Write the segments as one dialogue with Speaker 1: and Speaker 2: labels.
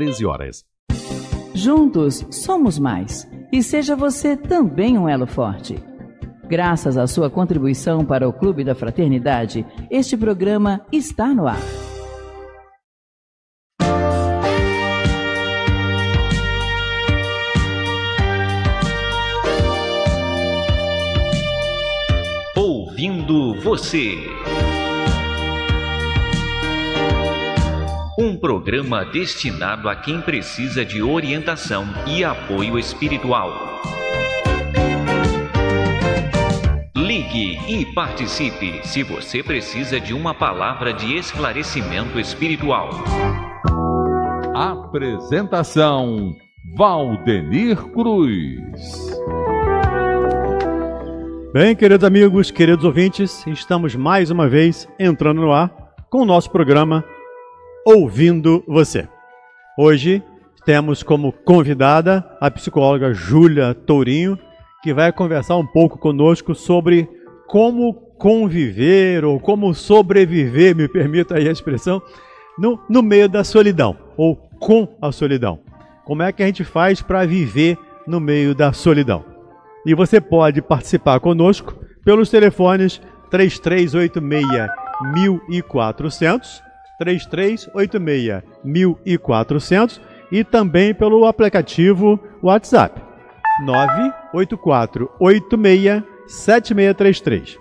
Speaker 1: 13 horas.
Speaker 2: Juntos somos mais. E seja você também um elo forte. Graças à sua contribuição para o Clube da Fraternidade, este programa está no ar.
Speaker 1: Ouvindo você. programa destinado a quem precisa de orientação e apoio espiritual. Ligue e participe se você precisa de uma palavra de esclarecimento espiritual.
Speaker 3: Apresentação
Speaker 4: Valdenir Cruz. Bem, queridos amigos, queridos ouvintes, estamos mais uma vez entrando no ar com o nosso programa ouvindo você. Hoje temos como convidada a psicóloga Júlia Tourinho, que vai conversar um pouco conosco sobre como conviver ou como sobreviver, me permita aí a expressão, no, no meio da solidão ou com a solidão. Como é que a gente faz para viver no meio da solidão? E você pode participar conosco pelos telefones 3386 1400 3386 1400 e também pelo aplicativo WhatsApp 98486 7633.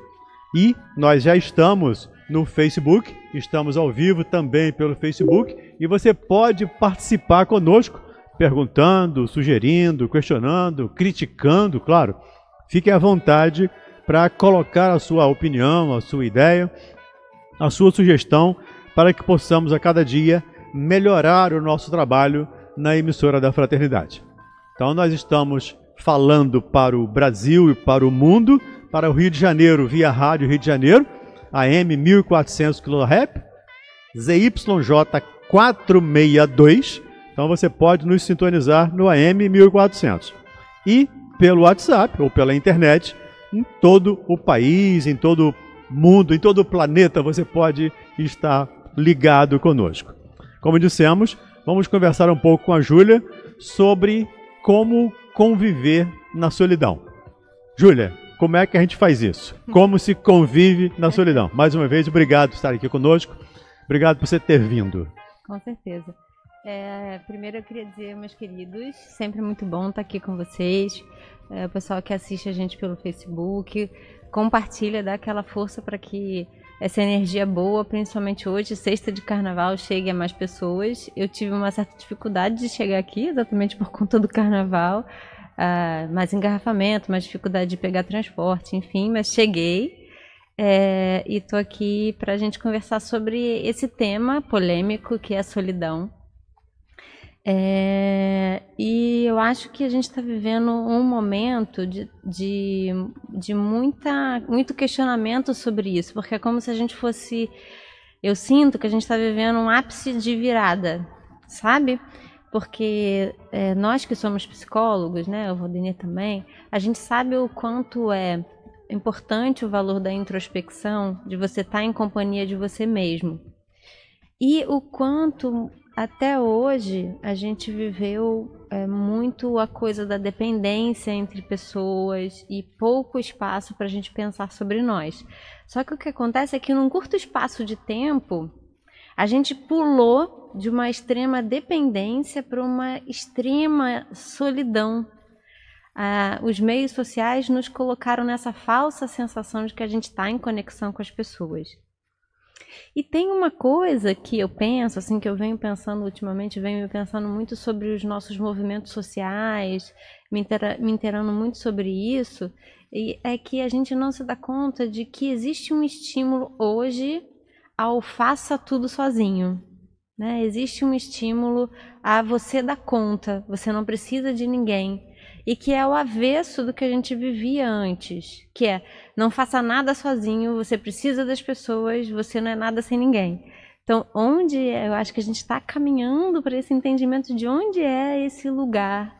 Speaker 4: E nós já estamos no Facebook, estamos ao vivo também pelo Facebook e você pode participar conosco perguntando, sugerindo, questionando, criticando, claro. Fique à vontade para colocar a sua opinião, a sua ideia, a sua sugestão para que possamos a cada dia melhorar o nosso trabalho na emissora da Fraternidade. Então, nós estamos falando para o Brasil e para o mundo, para o Rio de Janeiro via Rádio Rio de Janeiro, AM 1400 kHz, ZYJ 462. Então você pode nos sintonizar no AM 1400 e pelo WhatsApp ou pela internet em todo o país, em todo o mundo, em todo o planeta você pode estar ligado conosco. Como dissemos, vamos conversar um pouco com a Júlia sobre como conviver na solidão. Júlia, como é que a gente faz isso? Como se convive na solidão? Mais uma vez, obrigado por estar aqui conosco. Obrigado por você ter vindo.
Speaker 5: Com certeza. É, primeiro eu queria dizer, meus queridos, sempre muito bom estar aqui com vocês. É, o pessoal que assiste a gente pelo Facebook, compartilha, dá aquela força para que essa energia boa, principalmente hoje, sexta de carnaval, chegue a mais pessoas. Eu tive uma certa dificuldade de chegar aqui, exatamente por conta do carnaval. Uh, mais engarrafamento, mais dificuldade de pegar transporte, enfim, mas cheguei. É, e estou aqui para a gente conversar sobre esse tema polêmico que é a solidão. É, e eu acho que a gente está vivendo um momento de, de, de muita, muito questionamento sobre isso, porque é como se a gente fosse. Eu sinto que a gente está vivendo um ápice de virada, sabe? Porque é, nós que somos psicólogos, né, o Rodinê também, a gente sabe o quanto é importante o valor da introspecção, de você estar tá em companhia de você mesmo. E o quanto até hoje a gente viveu é, muito a coisa da dependência entre pessoas e pouco espaço para a gente pensar sobre nós. Só que o que acontece é que num curto espaço de tempo a gente pulou de uma extrema dependência para uma extrema solidão. Ah, os meios sociais nos colocaram nessa falsa sensação de que a gente está em conexão com as pessoas. E tem uma coisa que eu penso, assim, que eu venho pensando ultimamente, venho pensando muito sobre os nossos movimentos sociais, me, intera inteirando muito sobre isso, e é que a gente não se dá conta de que existe um estímulo hoje ao faça tudo sozinho. Né? Existe um estímulo a você dar conta, você não precisa de ninguém e que é o avesso do que a gente vivia antes, que é não faça nada sozinho, você precisa das pessoas, você não é nada sem ninguém. Então, onde é, eu acho que a gente está caminhando para esse entendimento de onde é esse lugar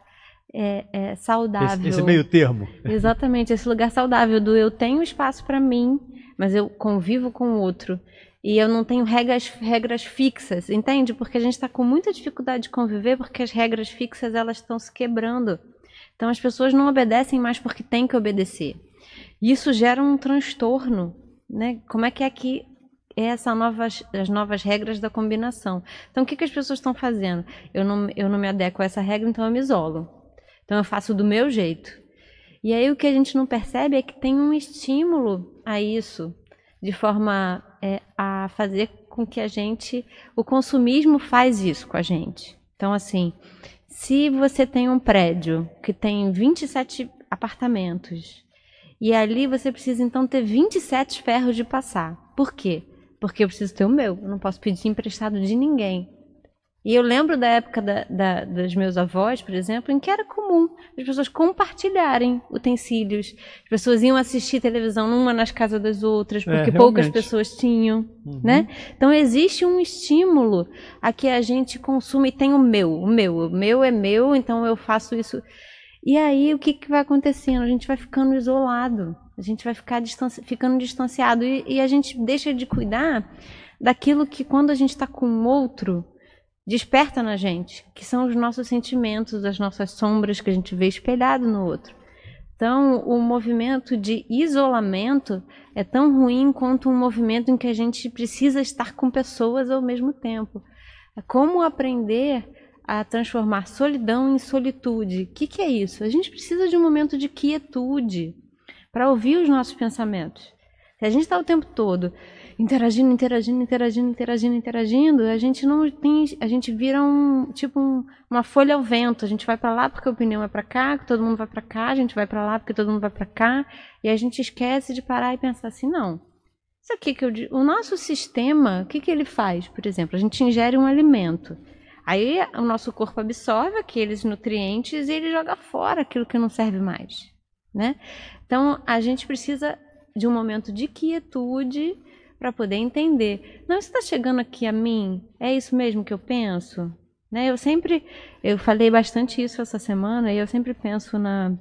Speaker 5: é, é, saudável. Esse, esse, meio termo. Exatamente, esse lugar saudável do eu tenho espaço para mim, mas eu convivo com o outro. E eu não tenho regras, regras fixas, entende? Porque a gente está com muita dificuldade de conviver porque as regras fixas elas estão se quebrando. Então as pessoas não obedecem mais porque têm que obedecer. Isso gera um transtorno, né? Como é que é que é essa nova, as novas regras da combinação? Então o que, que as pessoas estão fazendo? Eu não, eu não me adequo a essa regra, então eu me isolo. Então eu faço do meu jeito. E aí o que a gente não percebe é que tem um estímulo a isso, de forma é, a fazer com que a gente, o consumismo faz isso com a gente. Então assim, se você tem um prédio que tem 27 apartamentos, e ali você precisa então ter 27 ferros de passar. Por quê? Porque eu preciso ter o meu, eu não posso pedir emprestado de ninguém. E eu lembro da época da, da, dos meus avós, por exemplo, em que era comum as pessoas compartilharem utensílios. As pessoas iam assistir televisão numa nas casas das outras, é, porque é, poucas pessoas tinham, uhum. né? Então existe um estímulo a que a gente consuma e tem o meu, o meu, o meu é meu, então eu faço isso. E aí o que, que vai acontecendo? A gente vai ficando isolado, a gente vai ficar distanci ficando distanciado e, e a gente deixa de cuidar daquilo que quando a gente está com outro desperta na gente, que são os nossos sentimentos, as nossas sombras que a gente vê espelhado no outro. Então, o movimento de isolamento é tão ruim quanto um movimento em que a gente precisa estar com pessoas ao mesmo tempo. É como aprender a transformar solidão em solitude. O que, que é isso? A gente precisa de um momento de quietude para ouvir os nossos pensamentos. Se a gente está o tempo todo interagindo, interagindo, interagindo, interagindo, interagindo, a gente não tem, a gente vira um tipo um, uma folha ao vento. A gente vai para lá porque a opinião é para cá, que todo mundo vai para cá, a gente vai para lá porque todo mundo vai para cá, e a gente esquece de parar e pensar assim, não. Isso aqui que eu digo, o nosso sistema, o que que ele faz, por exemplo? A gente ingere um alimento. Aí o nosso corpo absorve aqueles nutrientes e ele joga fora aquilo que não serve mais, né? Então a gente precisa de um momento de quietude para poder entender. Não está chegando aqui a mim? É isso mesmo que eu penso? Né? Eu sempre, eu falei bastante isso essa semana e eu sempre penso na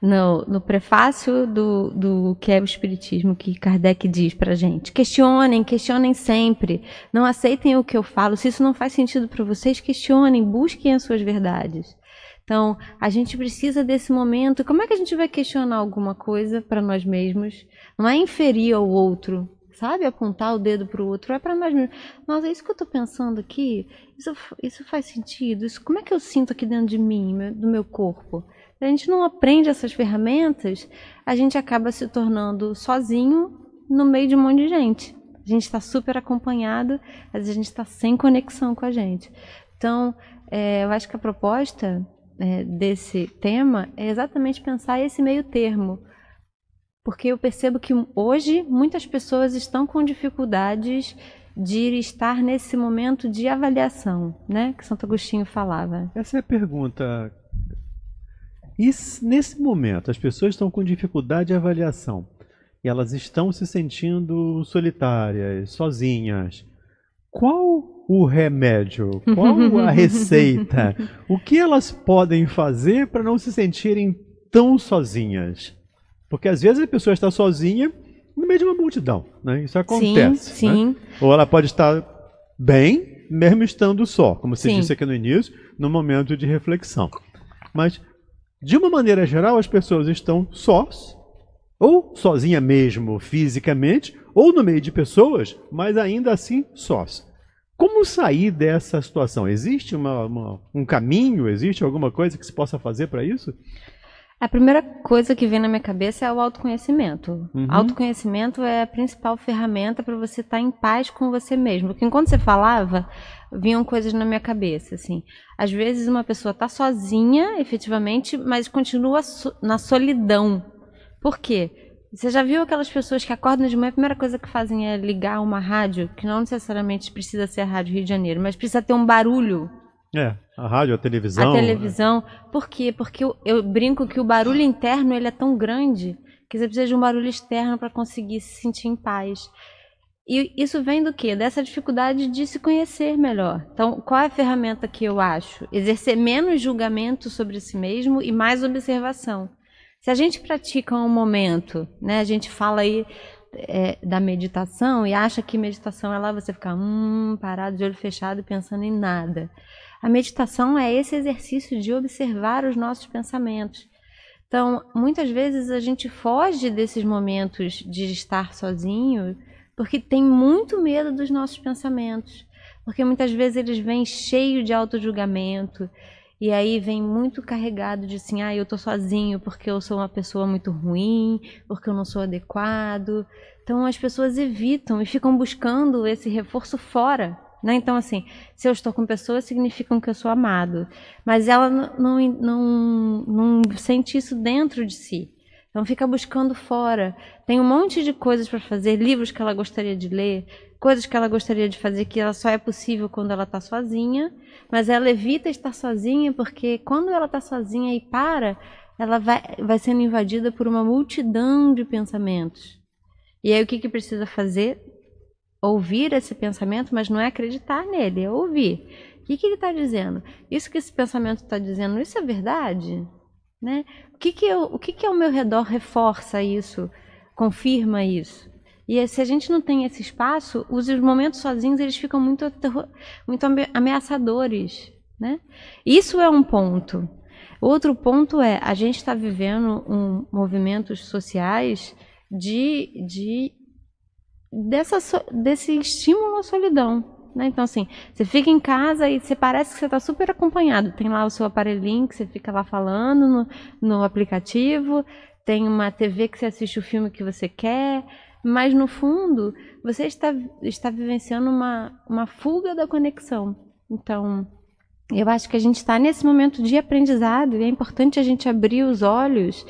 Speaker 5: no, no prefácio do, do que é o Espiritismo que Kardec diz para gente. Questionem, questionem sempre. Não aceitem o que eu falo. Se isso não faz sentido para vocês, questionem, busquem as suas verdades. Então, a gente precisa desse momento. Como é que a gente vai questionar alguma coisa para nós mesmos? Não é inferir ao outro, sabe? Apontar o dedo para o outro. É para mesmos. nossa, é isso que eu estou pensando aqui? Isso, isso faz sentido? Isso, como é que eu sinto aqui dentro de mim, meu, do meu corpo? a gente não aprende essas ferramentas, a gente acaba se tornando sozinho no meio de um monte de gente. A gente está super acompanhado, mas a gente está sem conexão com a gente. Então, é, eu acho que a proposta é, desse tema é exatamente pensar esse meio termo porque eu percebo que hoje muitas pessoas estão com dificuldades de estar nesse momento de avaliação, né, que Santo Agostinho falava.
Speaker 4: Essa é a pergunta. E nesse momento, as pessoas estão com dificuldade de avaliação e elas estão se sentindo solitárias, sozinhas. Qual o remédio? Qual a receita? O que elas podem fazer para não se sentirem tão sozinhas? Porque às vezes a pessoa está sozinha no meio de uma multidão, né? Isso acontece. Né? Sim, sim. Né? Ou ela pode estar bem, mesmo estando só, como você sim. disse aqui no início, no momento de reflexão. Mas, de uma maneira geral, as pessoas estão sós, ou sozinha mesmo fisicamente, ou no meio de pessoas, mas ainda assim sós. Como sair dessa situação? Existe uma, uma, um caminho? Existe alguma coisa que se possa fazer para isso?
Speaker 5: A primeira coisa que vem na minha cabeça é o autoconhecimento. Uhum. Autoconhecimento é a principal ferramenta para você estar tá em paz com você mesmo. Porque enquanto você falava, vinham coisas na minha cabeça, assim. Às vezes uma pessoa está sozinha, efetivamente, mas continua so na solidão. Por quê? Você já viu aquelas pessoas que acordam de manhã, a primeira coisa que fazem é ligar uma rádio, que não necessariamente precisa ser a Rádio Rio de Janeiro, mas precisa ter um barulho.
Speaker 4: É a rádio, a televisão. A né? televisão.
Speaker 5: É. Por quê? Porque eu, eu, brinco que o barulho interno ele é tão grande que você precisa de um barulho externo para conseguir se sentir em paz. E isso vem do quê? Dessa dificuldade de se conhecer melhor. Então, qual é a ferramenta que eu acho? Exercer menos julgamento sobre si mesmo e mais observação. Se a gente pratica um momento, né? A gente fala aí é, da meditação e acha que meditação é lá você ficar hum, parado de olho fechado pensando em nada. A meditação é esse exercício de observar os nossos pensamentos. Então, muitas vezes a gente foge desses momentos de estar sozinho porque tem muito medo dos nossos pensamentos. Porque muitas vezes eles vêm cheios de auto-julgamento, e aí vem muito carregado de assim, ah, eu tô sozinho porque eu sou uma pessoa muito ruim, porque eu não sou adequado. Então as pessoas evitam e ficam buscando esse reforço fora. Né? Então, assim, se eu estou com pessoas, significa que eu sou amado. Mas ela não, não, não sente isso dentro de si. Então, fica buscando fora. Tem um monte de coisas para fazer, livros que ela gostaria de ler, coisas que ela gostaria de fazer que ela só é possível quando ela está sozinha. Mas ela evita estar sozinha porque quando ela está sozinha e para, ela vai, vai sendo invadida por uma multidão de pensamentos. E aí, o que, que precisa fazer? ouvir esse pensamento, mas não é acreditar nele, é ouvir. O que, que ele está dizendo? Isso que esse pensamento está dizendo, isso é verdade? Né? O, que, que, eu, o que, que ao meu redor reforça isso, confirma isso? E é, se a gente não tem esse espaço, os momentos sozinhos eles ficam muito, muito ameaçadores. Né? Isso é um ponto. Outro ponto é, a gente está vivendo um, movimentos sociais de, de dessa, desse estímulo à solidão. Né? Então, assim, você fica em casa e você parece que você está super acompanhado. Tem lá o seu aparelhinho que você fica lá falando no, no aplicativo, tem uma TV que você assiste o filme que você quer, mas no fundo você está, está vivenciando uma, uma fuga da conexão. Então, eu acho que a gente está nesse momento de aprendizado e é importante a gente abrir os olhos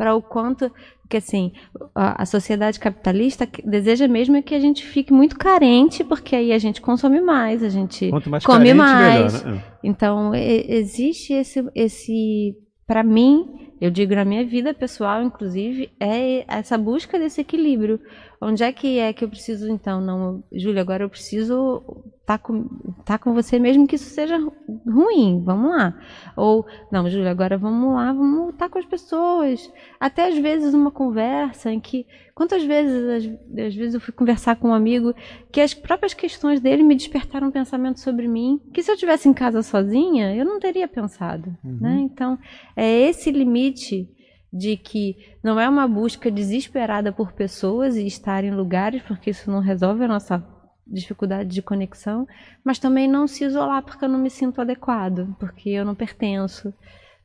Speaker 5: para o quanto que assim a, sociedade capitalista deseja mesmo é que a gente fique muito carente, porque aí a gente consome mais, a gente mais come carente, mais. Melhor, né? É. Então existe esse esse para mim eu digo na minha vida pessoal, inclusive, é essa busca desse equilíbrio. Onde é que é que eu preciso, então, não, Júlia, agora eu preciso tá com, tá com você mesmo que isso seja ruim, vamos lá. Ou, não, Júlia, agora vamos lá, vamos estar com as pessoas. Até às vezes uma conversa em que, quantas vezes, às, às, vezes eu fui conversar com um amigo que as próprias questões dele me despertaram um pensamento sobre mim, que se eu tivesse em casa sozinha, eu não teria pensado, uhum. né? Então, é esse limite de que não é uma busca desesperada por pessoas e estar em lugares, porque isso não resolve a nossa dificuldade de conexão, mas também não se isolar porque eu não me sinto adequado, porque eu não pertenço.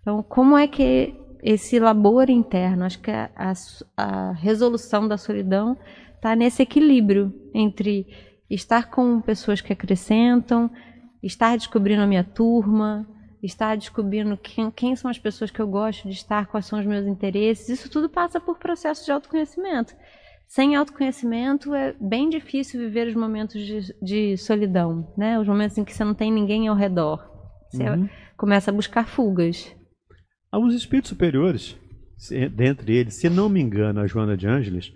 Speaker 5: Então, como é que esse labor interno, acho que a, a, a resolução da solidão está nesse equilíbrio entre estar com pessoas que acrescentam, estar descobrindo a minha turma, estar descobrindo quem, quem são as pessoas que eu gosto de estar, quais são os meus interesses, isso tudo passa por processo de autoconhecimento sem autoconhecimento é bem difícil viver os momentos de, de, solidão, né? Os momentos em que você não tem ninguém ao redor. Você uhum. começa a buscar fugas.
Speaker 4: Os espíritos superiores, dentre eles, se não me engano, a Joana de Ângeles,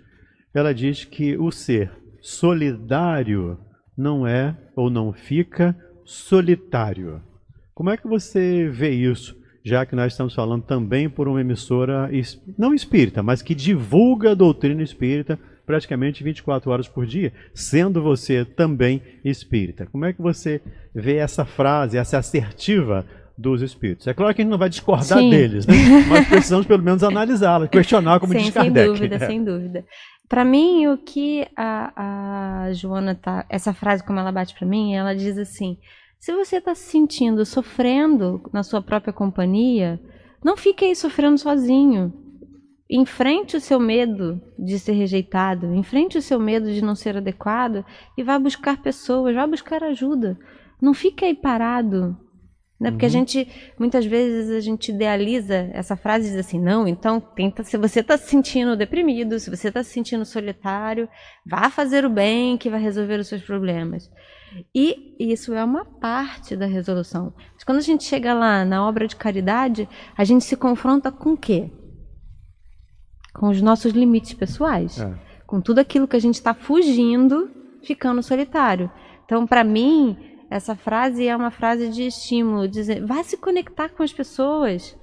Speaker 4: ela diz que o ser solidário não é ou não fica solitário. Como é que você vê isso? já que nós estamos falando também por uma emissora não espírita, mas que divulga a doutrina espírita praticamente 24 horas por dia, sendo você também espírita. Como é que você vê essa frase, essa assertiva dos espíritos. É claro que a gente não vai discordar Sim. deles, né? mas precisamos pelo menos analisá-la, questionar como Sim, diz Kardec. Sem né? dúvida, sem
Speaker 5: dúvida. Para mim, o que a, a Joana tá, essa frase como ela bate para mim, ela diz assim: se você está se sentindo sofrendo na sua própria companhia, não fique aí sofrendo sozinho. Enfrente o seu medo de ser rejeitado, enfrente o seu medo de não ser adequado e vá buscar pessoas, vá buscar ajuda. Não fique aí parado né? Porque uhum. a gente, muitas vezes, a gente idealiza essa frase diz assim, não, então tenta, se você está se sentindo deprimido, se você está se sentindo solitário, vá fazer o bem que vai resolver os seus problemas. E isso é uma parte da resolução. Mas quando a gente chega lá na obra de caridade, a gente se confronta com o quê? Com os nossos limites pessoais. É. Com tudo aquilo que a gente está fugindo, ficando solitário. Então, para mim, essa frase é uma frase de estímulo, dizer, vá se conectar com as pessoas,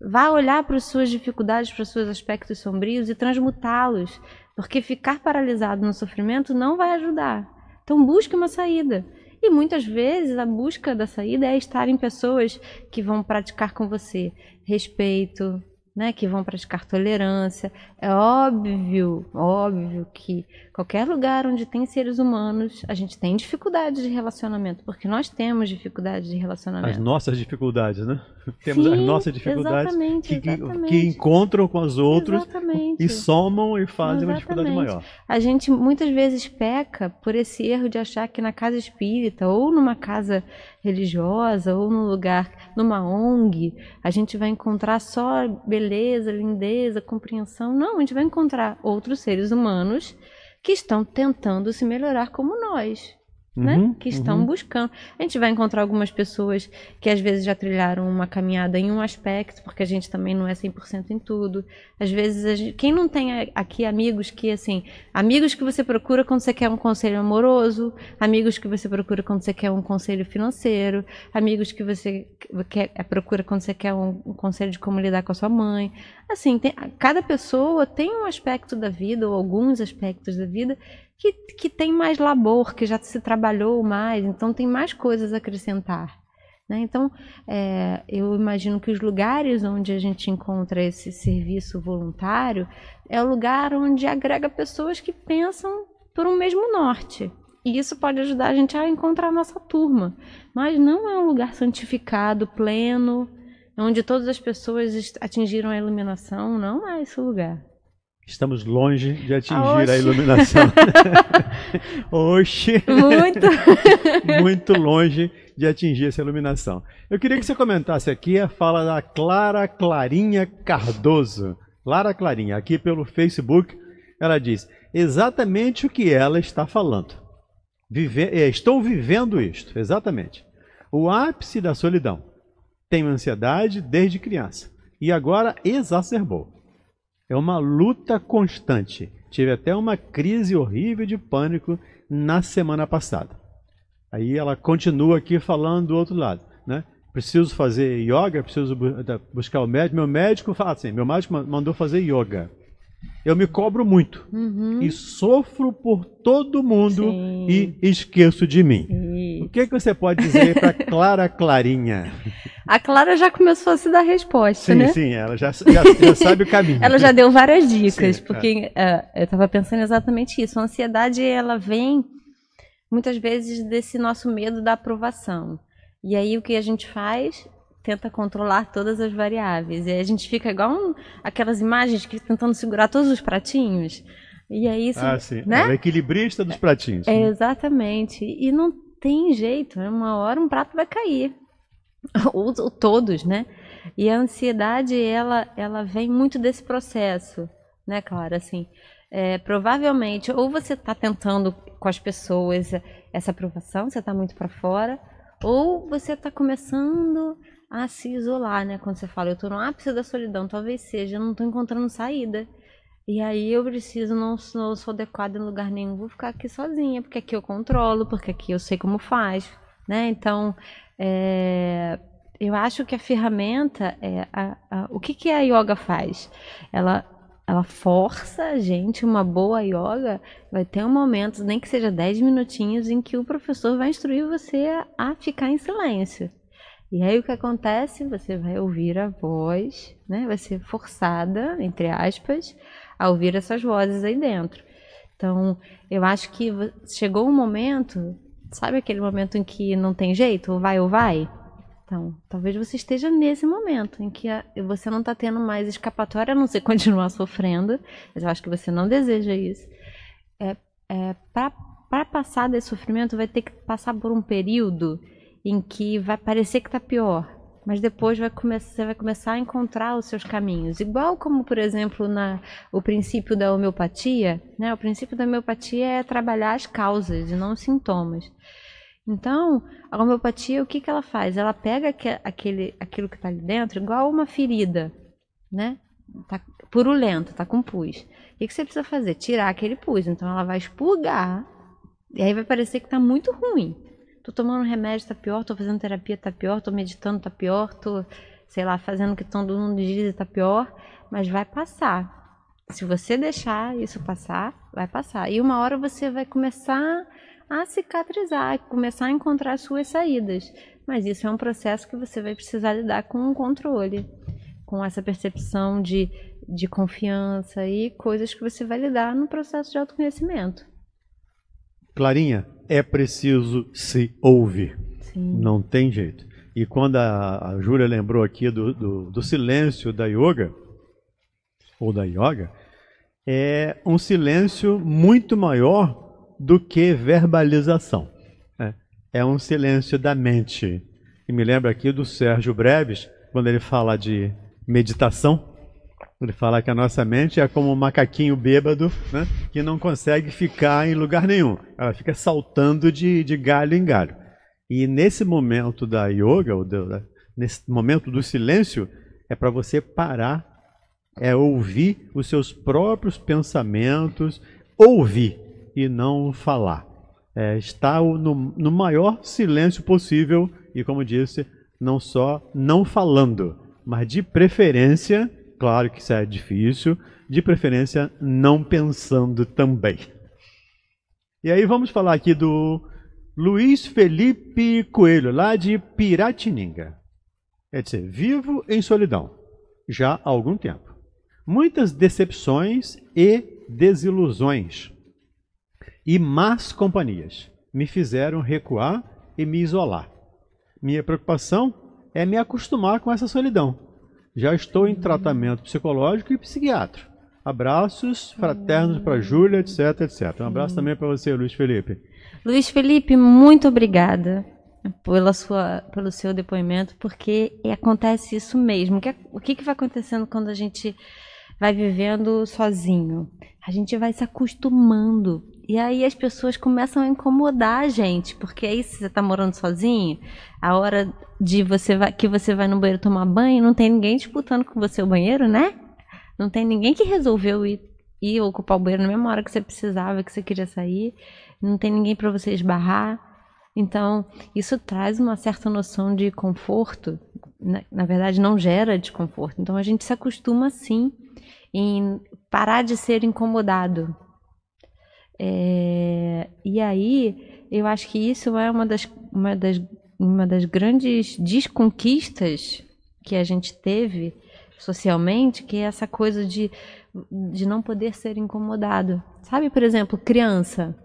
Speaker 5: vá olhar para as suas dificuldades, para os seus aspectos sombrios e transmutá-los, porque ficar paralisado no sofrimento não vai ajudar. Então busque uma saída. E muitas vezes a busca da saída é estar em pessoas que vão praticar com você respeito, né, que vão praticar tolerância. É óbvio, óbvio que Qualquer lugar onde tem seres humanos, a gente tem dificuldade de relacionamento, porque nós temos dificuldade de relacionamento. As
Speaker 4: nossas dificuldades, né? Temos Sim, as nossas dificuldades exatamente, que, exatamente. que, encontram com as outras
Speaker 5: exatamente. e
Speaker 4: somam e fazem uma dificuldade maior.
Speaker 5: A gente muitas vezes peca por esse erro de achar que na casa espírita ou numa casa religiosa ou num lugar, numa ONG, a gente vai encontrar só beleza, lindeza, compreensão. Não, a gente vai encontrar outros seres humanos que estão tentando se melhorar como nós
Speaker 4: né? Uhum, que estão uhum.
Speaker 5: buscando. A gente vai encontrar algumas pessoas que às vezes já trilharam uma caminhada em um aspecto, porque a gente também não é 100% em tudo. Às vezes, gente... quem não tem aqui amigos que, assim, amigos que você procura quando você quer um conselho amoroso, amigos que você procura quando você quer um conselho financeiro, amigos que você quer, procura quando você quer um, um conselho de como lidar com a sua mãe. Assim, tem... cada pessoa tem um aspecto da vida, ou alguns aspectos da vida, que, que tem mais labor, que já se trabalhou mais, então tem mais coisas a acrescentar. Né? Então, é, eu imagino que os lugares onde a gente encontra esse serviço voluntário é o lugar onde agrega pessoas que pensam por um mesmo norte. E isso pode ajudar a gente a encontrar a nossa turma. Mas não é um lugar santificado, pleno, onde todas as pessoas atingiram a iluminação. Não é esse lugar.
Speaker 4: Estamos longe de atingir Oxi. a iluminação. Oxi! Muito! Muito longe de atingir essa iluminação. Eu queria que você comentasse aqui a fala da Clara Clarinha Cardoso. Clara Clarinha, aqui pelo Facebook, ela diz exatamente o que ela está falando. Vive... Eh, estou vivendo isto, exatamente. O ápice da solidão. Tenho ansiedade desde criança e agora exacerbou. É uma luta constante. Tive até uma crise horrível de pânico na semana passada. Aí ela continua aqui falando do outro lado, né? Preciso fazer yoga, preciso buscar o médico. Meu médico fala assim, ah, meu médico mandou fazer yoga eu me cobro muito uhum. e sofro por todo mundo Sim. e esqueço de mim. Sim. O que, que você pode dizer para Clara Clarinha?
Speaker 5: A Clara já começou a se dar resposta, sim, né? Sim, sim, ela já, já, já, sabe o caminho. ela já deu várias dicas, sim, é. porque é. uh, eu estava pensando exatamente isso. A ansiedade, ela vem muitas vezes desse nosso medo da aprovação. E aí o que a gente faz? tenta controlar todas as variáveis. E a gente fica igual um, aquelas imagens que tentando segurar todos os pratinhos. E é isso. Ah, sim. Né? É
Speaker 4: equilibrista dos pratinhos. É,
Speaker 5: Exatamente. E não tem jeito. Né? Uma hora um prato vai cair. ou, ou todos, né? E a ansiedade, ela, ela vem muito desse processo, né, Clara? Assim, é, provavelmente, ou você está tentando com as pessoas essa aprovação, você está muito para fora, ou você está começando a se isolar, né? Quando você fala, eu tô no ápice da solidão, talvez seja, eu não tô encontrando saída. E aí eu preciso, não, não sou adequada em lugar nenhum, vou ficar aqui sozinha, porque aqui eu controlo, porque aqui eu sei como faz, né? Então, é, eu acho que a ferramenta, é a, a, o que, que a yoga faz? Ela ela força a gente, uma boa yoga, vai ter um momento, nem que seja 10 minutinhos, em que o professor vai instruir você a ficar em silêncio. E aí o que acontece? Você vai ouvir a voz, né? Vai ser forçada, entre aspas, a ouvir essas vozes aí dentro. Então, eu acho que chegou um momento, sabe aquele momento em que não tem jeito, ou vai ou vai? Então, talvez você esteja nesse momento em que você não está tendo mais escapatória a não ser continuar sofrendo, mas eu acho que você não deseja isso. É, é, Para passar desse sofrimento, vai ter que passar por um período em que vai parecer que está pior, mas depois vai começar, você vai começar a encontrar os seus caminhos. Igual como, por exemplo, na, o princípio da homeopatia, né? O princípio da homeopatia é trabalhar as causas e não os sintomas. Então, a homeopatia, o que, que ela faz? Ela pega aquele, aquilo que está ali dentro, igual uma ferida, né? Tá purulento, tá com pus. O que, que você precisa fazer? Tirar aquele pus. Então, ela vai expurgar, e aí vai parecer que está muito ruim tô tomando remédio, tá pior, tô fazendo terapia, tá pior, tô meditando, tá pior, tô, sei lá, fazendo que todo mundo diz, tá pior, mas vai passar. Se você deixar isso passar, vai passar. E uma hora você vai começar a cicatrizar, começar a encontrar suas saídas. Mas isso é um processo que você vai precisar lidar com um controle, com essa percepção de, de confiança e coisas que você vai lidar no processo de autoconhecimento.
Speaker 4: Clarinha, é preciso se ouvir. Sim. Não tem jeito. E quando a, a Júlia lembrou aqui do, do, do silêncio da yoga, ou da yoga, é um silêncio muito maior do que verbalização. Né? É um silêncio da mente. E me lembra aqui do Sérgio Breves, quando ele fala de meditação, ele fala que a nossa mente é como um macaquinho bêbado, né? Que não consegue ficar em lugar nenhum. Ela fica saltando de, de galho em galho. E nesse momento da yoga, ou da, nesse momento do silêncio, é para você parar, é ouvir os seus próprios pensamentos, ouvir e não falar. É, estar no, no maior silêncio possível e, como disse, não só não falando, mas de preferência Claro que isso é difícil, de preferência não pensando também. E aí vamos falar aqui do Luiz Felipe Coelho, lá de Piratininga. É dizer, vivo em solidão, já há algum tempo. Muitas decepções e desilusões e más companhias me fizeram recuar e me isolar. Minha preocupação é me acostumar com essa solidão já estou em tratamento psicológico e psiquiátrico. Abraços fraternos para Júlia, etc, etc. Um abraço também para você, Luiz Felipe.
Speaker 5: Luiz Felipe, muito obrigada pela sua, pelo seu depoimento, porque acontece isso mesmo. O que, é, o que vai acontecendo quando a gente vai vivendo sozinho? A gente vai se acostumando e aí as pessoas começam a incomodar a gente, porque aí se você tá morando sozinho, a hora de você vai, que você vai no banheiro tomar banho, não tem ninguém disputando com você o banheiro, né? Não tem ninguém que resolveu ir, ir ocupar o banheiro na mesma hora que você precisava, que você queria sair. Não tem ninguém para você esbarrar. Então, isso traz uma certa noção de conforto. Na, né? na verdade, não gera desconforto. Então, a gente se acostuma, sim, em parar de ser incomodado é, e aí, eu acho que isso é uma das, uma das, uma das grandes desconquistas que a gente teve socialmente, que é essa coisa de, de não poder ser incomodado. Sabe, por exemplo, criança.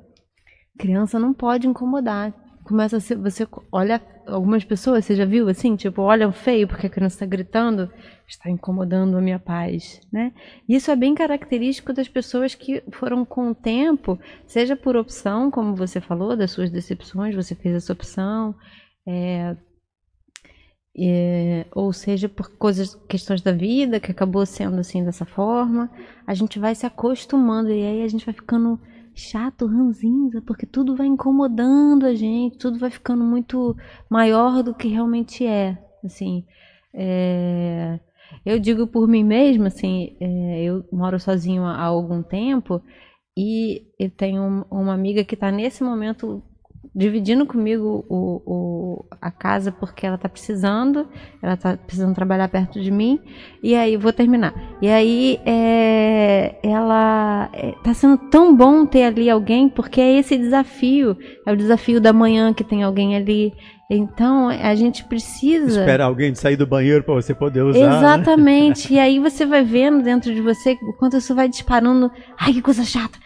Speaker 5: Criança não pode incomodar. Começa a ser, você olha algumas pessoas, você já viu assim, tipo, olham feio porque a criança está gritando, está incomodando a minha paz, né? Isso é bem característico das pessoas que foram com o tempo, seja por opção, como você falou, das suas decepções, você fez essa opção, é, é, ou seja por coisas, questões da vida que acabou sendo assim dessa forma, a gente vai se acostumando e aí a gente vai ficando chato, ranzinza, porque tudo vai incomodando a gente, tudo vai ficando muito maior do que realmente é, assim. É... Eu digo por mim mesma, assim, é... eu moro sozinho há algum tempo e eu tenho uma amiga que está nesse momento dividindo comigo o, o, a casa porque ela tá precisando, ela tá precisando trabalhar perto de mim, e aí vou terminar. E aí é, ela é, tá sendo tão bom ter ali alguém, porque é esse desafio, é o desafio da manhã que tem alguém ali, então a gente precisa. Esperar
Speaker 4: alguém sair do banheiro para você poder usar. Né?
Speaker 5: Exatamente. Né? E aí você vai vendo dentro de você o quanto isso vai disparando. Ai, que coisa chata!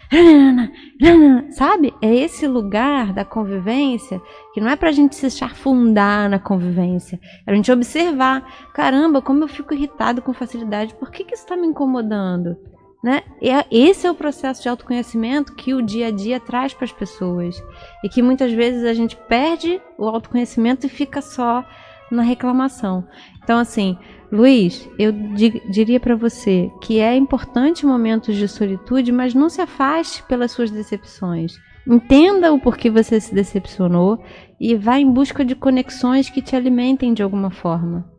Speaker 5: Sabe? É esse lugar da convivência que não é para a gente se chafundar na convivência. É a gente observar. Caramba, como eu fico irritado com facilidade. Por que, que isso está me incomodando? Né? É, esse é o processo de autoconhecimento que o dia a dia traz para as pessoas e que muitas vezes a gente perde o autoconhecimento e fica só na reclamação. Então, assim, Luiz, eu di diria para você que é importante momentos de solitude, mas não se afaste pelas suas decepções. Entenda o porquê você se decepcionou e vá em busca de conexões que te alimentem de alguma forma.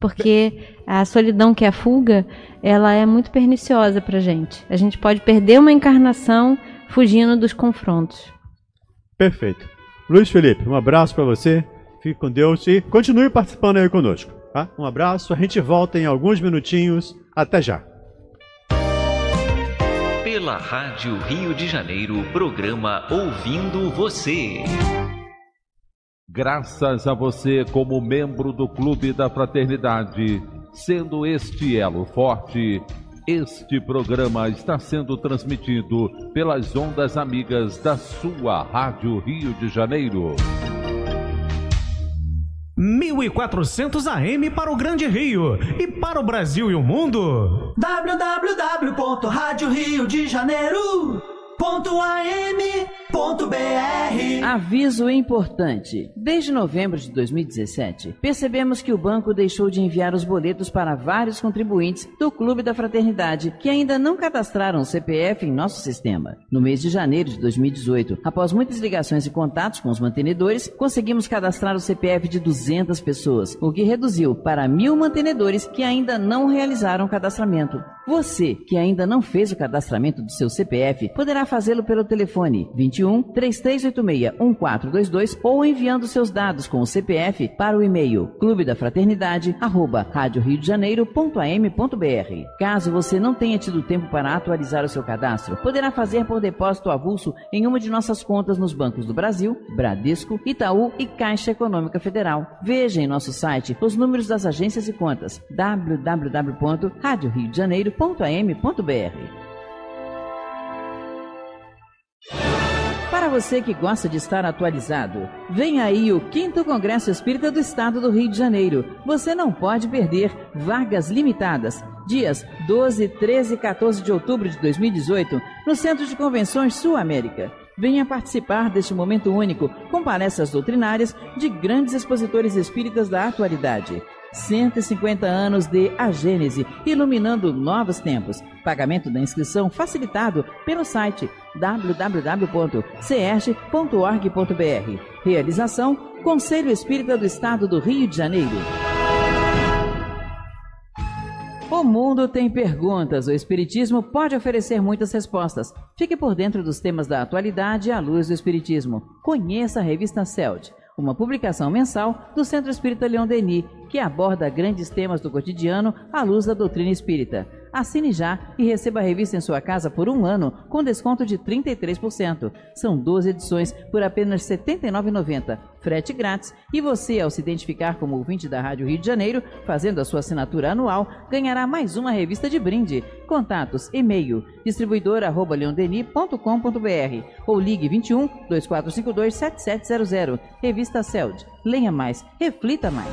Speaker 5: Porque a solidão que é a fuga, ela é muito perniciosa para gente. A gente pode perder uma encarnação fugindo dos confrontos.
Speaker 4: Perfeito. Luiz Felipe, um abraço para você. Fique com Deus e continue participando aí conosco. Tá? Um abraço, a gente volta em alguns minutinhos. Até já.
Speaker 1: Pela Rádio Rio de Janeiro, programa Ouvindo Você.
Speaker 3: Graças a você, como membro do Clube da Fraternidade, sendo este elo forte, este programa está sendo transmitido pelas ondas amigas da sua Rádio Rio de Janeiro.
Speaker 4: 1400 AM para o Grande Rio e para o Brasil e o mundo. www.radioriodejaneiro.am
Speaker 2: Aviso importante. Desde novembro de 2017, percebemos que o banco deixou de enviar os boletos para vários contribuintes do Clube da Fraternidade que ainda não cadastraram o CPF em nosso sistema. No mês de janeiro de 2018, após muitas ligações e contatos com os mantenedores, conseguimos cadastrar o CPF de 200 pessoas, o que reduziu para mil mantenedores que ainda não realizaram o cadastramento. Você, que ainda não fez o cadastramento do seu CPF, poderá fazê-lo pelo telefone 21 21 3386 1422 ou enviando seus dados com o CPF para o e-mail clube da fraternidade arroba de janeiroambr Caso você não tenha tido tempo para atualizar o seu cadastro, poderá fazer por depósito avulso em uma de nossas contas nos bancos do Brasil, Bradesco, Itaú e Caixa Econômica Federal. Veja em nosso site os números das agências e contas www.radioriodejaneiro.am.br. Para você que gosta de estar atualizado, vem aí o 5 Congresso Espírita do Estado do Rio de Janeiro. Você não pode perder vagas limitadas. Dias 12, 13 e 14 de outubro de 2018, no Centro de Convenções Sul América. Venha participar deste momento único com palestras doutrinárias de grandes expositores espíritas da atualidade. 150 anos de A Gênese, iluminando novos tempos. Pagamento da inscrição facilitado pelo site www.cierge.org.br. Realização: Conselho Espírita do Estado do Rio de Janeiro. O mundo tem perguntas. O Espiritismo pode oferecer muitas respostas. Fique por dentro dos temas da atualidade à luz do Espiritismo. Conheça a revista CELT uma publicação mensal do Centro Espírita Leão Denis, que aborda grandes temas do cotidiano à luz da doutrina espírita. Assine já e receba a revista em sua casa por um ano com desconto de 33%. São 12 edições por apenas R$ 79,90. Frete grátis e você, ao se identificar como ouvinte da Rádio Rio de Janeiro, fazendo a sua assinatura anual, ganhará mais uma revista de brinde. Contatos, e-mail, distribuidor.leondeni.com.br ou ligue 21 2452 7700. Revista CELD. Lenha mais, reflita mais.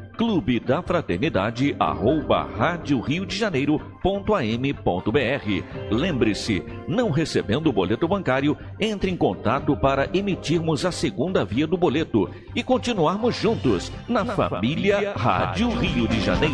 Speaker 1: clube da fraternidade arroba rádio Rio de Janeiro ponto AM ponto BR. Lembre-se, não recebendo o boleto bancário, entre em contato para emitirmos a segunda via do boleto e continuarmos juntos na, na família, família Rádio Rio de Janeiro.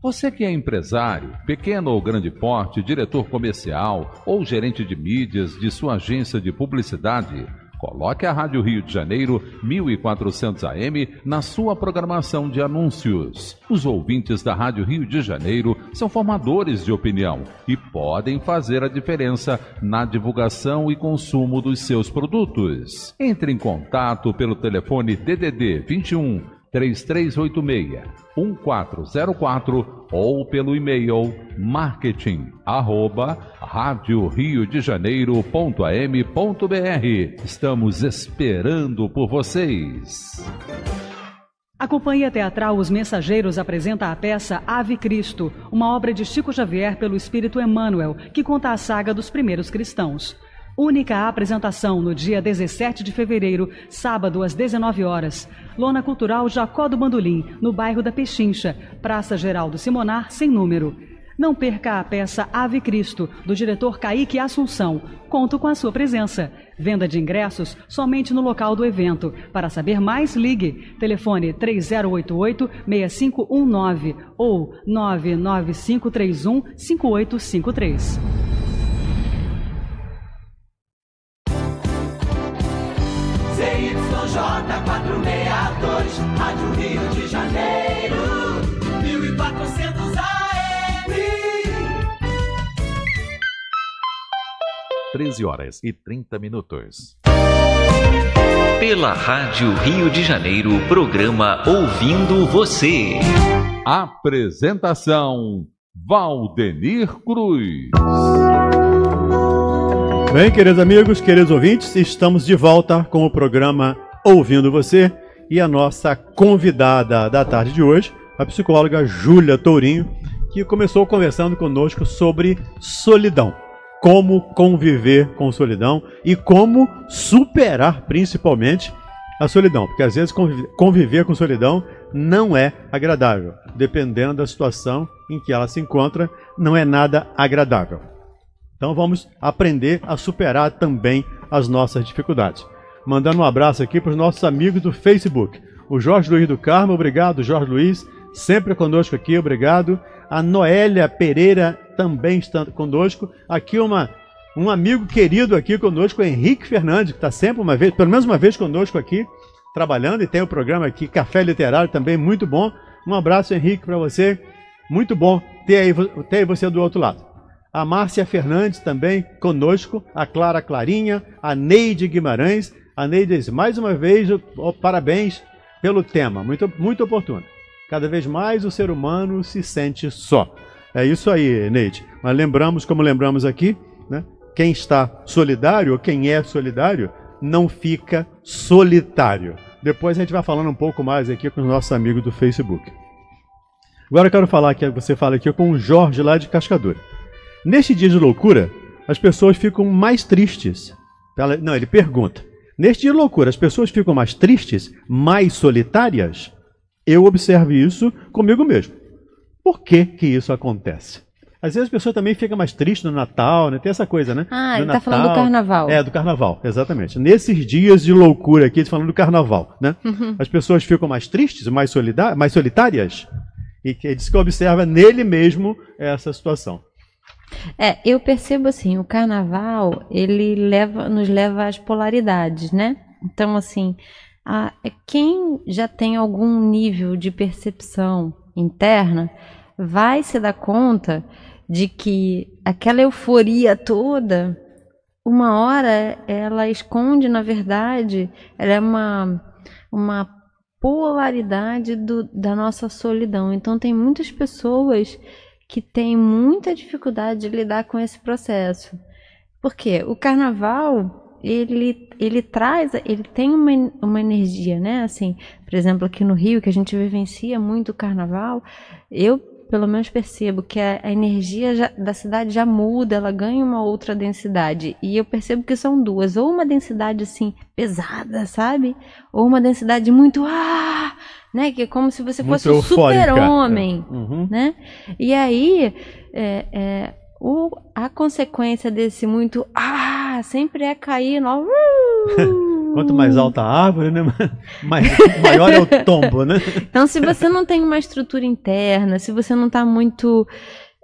Speaker 1: Você que é empresário, pequeno ou
Speaker 3: grande porte, diretor comercial ou gerente de mídias de sua agência de publicidade, Coloque a Rádio Rio de Janeiro 1400 AM na sua programação de anúncios. Os ouvintes da Rádio Rio de Janeiro são formadores de opinião e podem fazer a diferença na divulgação e consumo dos seus produtos. Entre em contato pelo telefone DDD 21 3386 1404 ou pelo e-mail marketing arroba rádio Rio de Janeiro.am.br. Estamos esperando por vocês. A Companhia
Speaker 2: Teatral Os Mensageiros apresenta a peça Ave Cristo, uma obra de Chico Xavier pelo Espírito Emmanuel, que conta a saga dos primeiros cristãos. Única apresentação no dia 17 de fevereiro, sábado às 19 horas. Lona Cultural Jacó do Bandolim, no bairro da Pechincha, Praça Geraldo Simonar, sem número. Não perca a peça Ave Cristo, do diretor Kaique Assunção. Conto com a sua presença. Venda de ingressos somente no local do evento. Para saber mais, ligue. Telefone 3088-6519 ou 99531-5853.
Speaker 1: J462, Rádio Rio de Janeiro, 1400 AM.
Speaker 3: 13 horas e 30 minutos.
Speaker 1: Pela Rádio Rio de Janeiro, programa Ouvindo
Speaker 3: Você. Apresentação Valdenir Cruz.
Speaker 4: Bem, queridos amigos, queridos ouvintes, estamos de volta com o programa ouvindo você e a nossa convidada da tarde de hoje, a psicóloga Júlia Tourinho, que começou conversando conosco sobre solidão. Como conviver com solidão e como superar principalmente a solidão, porque às vezes conviver com solidão não é agradável, dependendo da situação em que ela se encontra, não é nada agradável. Então vamos aprender a superar também as nossas dificuldades mandando um abraço aqui para os nossos amigos do Facebook. O Jorge Luiz do Carmo, obrigado, Jorge Luiz, sempre conosco aqui, obrigado. A Noélia Pereira também está conosco. Aqui uma, um amigo querido aqui conosco, Henrique Fernandes, que está sempre uma vez, pelo menos uma vez conosco aqui, trabalhando e tem o programa aqui, Café Literário também, muito bom. Um abraço, Henrique, para você. Muito bom ter aí, ter aí você do outro lado. A Márcia Fernandes também conosco, a Clara Clarinha, a Neide Guimarães, a Neide diz, mais uma vez, oh, parabéns pelo tema, muito, muito oportuno. Cada vez mais o ser humano se sente só. É isso aí, Neide. Mas lembramos, como lembramos aqui, né? quem está solidário, ou quem é solidário, não fica solitário. Depois a gente vai falando um pouco mais aqui com os nossos amigos do Facebook. Agora eu quero falar que você fala aqui com o Jorge lá de Cascadura. Neste dia de loucura, as pessoas ficam mais tristes. Não, ele pergunta. Neste de loucura, as pessoas ficam mais tristes, mais solitárias? Eu observo isso comigo mesmo. Por que, que isso acontece? Às vezes a pessoa também fica mais triste no Natal, né? Tem essa coisa, né? Ah, no ele Natal, tá falando do carnaval. É, do carnaval, exatamente. Nesses dias de loucura aqui, eles falando do carnaval, né? Uhum. As pessoas ficam mais tristes, mais, mais solitárias, e ele diz que observa é nele mesmo essa situação.
Speaker 5: É, eu percebo assim, o carnaval, ele leva, nos leva às polaridades, né? Então, assim, a, é, quem já tem algum nível de percepção interna vai se dar conta de que aquela euforia toda, uma hora ela esconde, na verdade, ela é uma, uma polaridade do, da nossa solidão. Então, tem muitas pessoas que tem muita dificuldade de lidar com esse processo. Porque o carnaval, ele, ele traz, ele tem uma, uma energia, né? Assim, por exemplo, aqui no Rio, que a gente vivencia muito o carnaval, eu pelo menos percebo que a, a energia já, da cidade já muda, ela ganha uma outra densidade. E eu percebo que são duas, ou uma densidade assim pesada, sabe? Ou uma densidade muito ah, né? Que é como se você Muito fosse um super-homem, é. uhum. né? E aí, é, é, o, a consequência desse muito ah, sempre é cair no
Speaker 4: uh. Quanto mais alta a árvore, né? Mais, maior é o tombo, né?
Speaker 5: Então, se você não tem uma estrutura interna, se você não está muito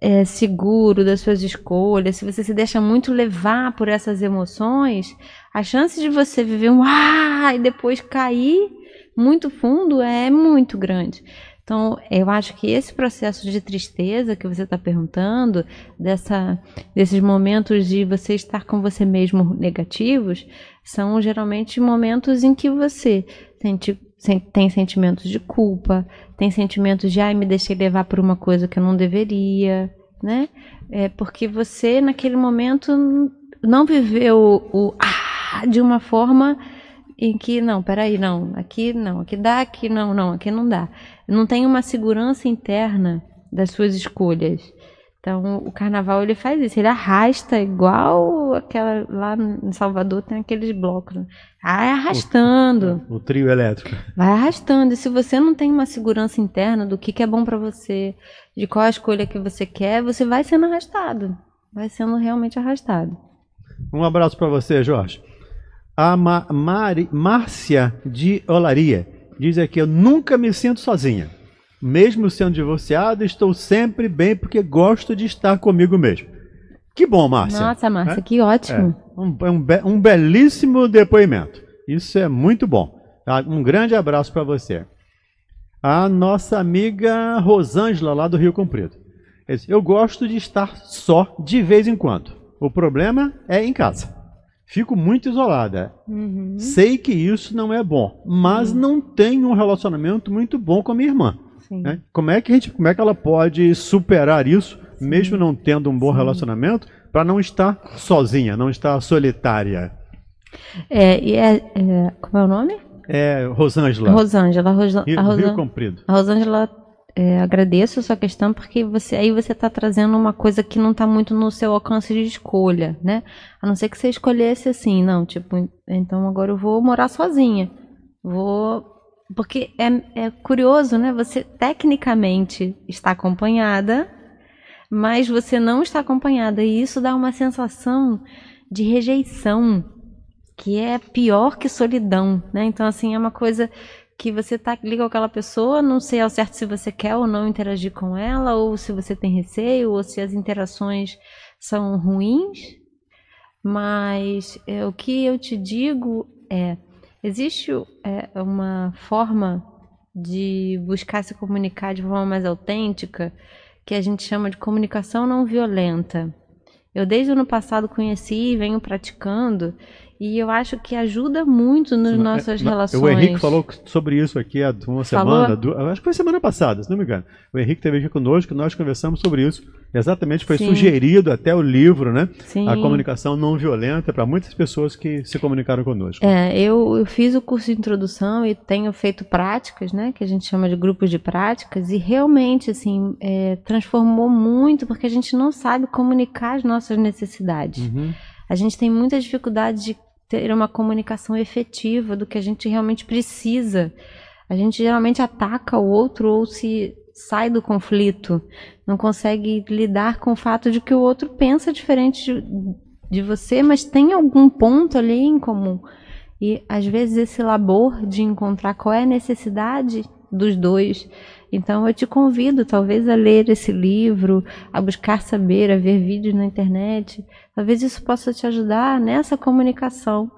Speaker 5: é, seguro das suas escolhas, se você se deixa muito levar por essas emoções, a chance de você viver um ah e depois cair muito fundo é muito grande. Então, eu acho que esse processo de tristeza que você está perguntando, dessa, desses momentos de você estar com você mesmo negativos, são geralmente momentos em que você sente, tem sentimentos de culpa, tem sentimentos de, ai, me deixei levar por uma coisa que eu não deveria, né? É porque você, naquele momento, não viveu o, o ah, de uma forma em que não, peraí, não, aqui não, aqui dá, aqui não, não, aqui não dá. Não tem uma segurança interna das suas escolhas. Então, o carnaval ele faz isso, ele arrasta igual aquela lá em Salvador tem aqueles blocos, né? vai arrastando. O,
Speaker 4: o trio elétrico.
Speaker 5: Vai arrastando. E se você não tem uma segurança interna do que, que é bom para você, de qual a escolha que você quer, você vai sendo arrastado, vai sendo realmente arrastado.
Speaker 4: Um abraço para você, Jorge. A Ma Mari Márcia de Olaria diz aqui: Eu nunca me sinto sozinha. Mesmo sendo divorciada, estou sempre bem porque gosto de estar comigo mesmo. Que bom, Márcia. Nossa, Márcia, é? que ótimo. É. Um, é um, be um, belíssimo depoimento. Isso é muito bom. Ah, um grande abraço para você. A nossa amiga Rosângela, lá do Rio Comprido. Eu gosto de estar só de vez em quando. O problema é em casa. Fico muito isolada. Uhum. Sei que isso não é bom, mas uhum. não tenho um relacionamento muito bom com a minha irmã. Né? Como é que a gente, como é que ela pode superar isso, Sim. mesmo não tendo um bom Sim. relacionamento, para não estar sozinha, não estar solitária?
Speaker 5: É, e é, é, como é o nome?
Speaker 4: É Rosângela.
Speaker 5: Rosângela. Rosa, Rio, a Rio Comprido. A Rosângela é, agradeço a sua questão porque você aí você está trazendo uma coisa que não está muito no seu alcance de escolha, né? A não ser que você escolhesse assim, não, tipo, então agora eu vou morar sozinha, vou porque é, é curioso, né? Você tecnicamente está acompanhada, mas você não está acompanhada e isso dá uma sensação de rejeição que é pior que solidão, né? Então assim é uma coisa que você tá ali com aquela pessoa, não sei ao certo se você quer ou não interagir com ela, ou se você tem receio, ou se as interações são ruins. Mas é, o que eu te digo é: existe é, uma forma de buscar se comunicar de forma mais autêntica, que a gente chama de comunicação não violenta. Eu desde o ano passado conheci e venho praticando, e eu acho que ajuda muito nas nossas é, relações. O Henrique falou
Speaker 4: sobre isso aqui há uma semana, acho que foi semana passada, se não me engano. O Henrique esteve aqui conosco, nós conversamos sobre isso. Exatamente, foi Sim. sugerido até o livro, né? Sim. A comunicação não violenta para muitas pessoas que se comunicaram conosco.
Speaker 5: É, eu, eu fiz o curso de introdução e tenho feito práticas, né? Que a gente chama de grupos de práticas, e realmente, assim, é, transformou muito, porque a gente não sabe comunicar as nossas necessidades. Uhum. A gente tem muita dificuldade de ter uma comunicação efetiva do que a gente realmente precisa. A gente geralmente ataca o outro ou se sai do conflito, não consegue lidar com o fato de que o outro pensa diferente de, de você, mas tem algum ponto ali em comum. E às vezes esse labor de encontrar qual é a necessidade dos dois então eu te convido, talvez, a ler esse livro, a buscar saber, a ver vídeos na internet. Talvez isso possa te ajudar nessa comunicação.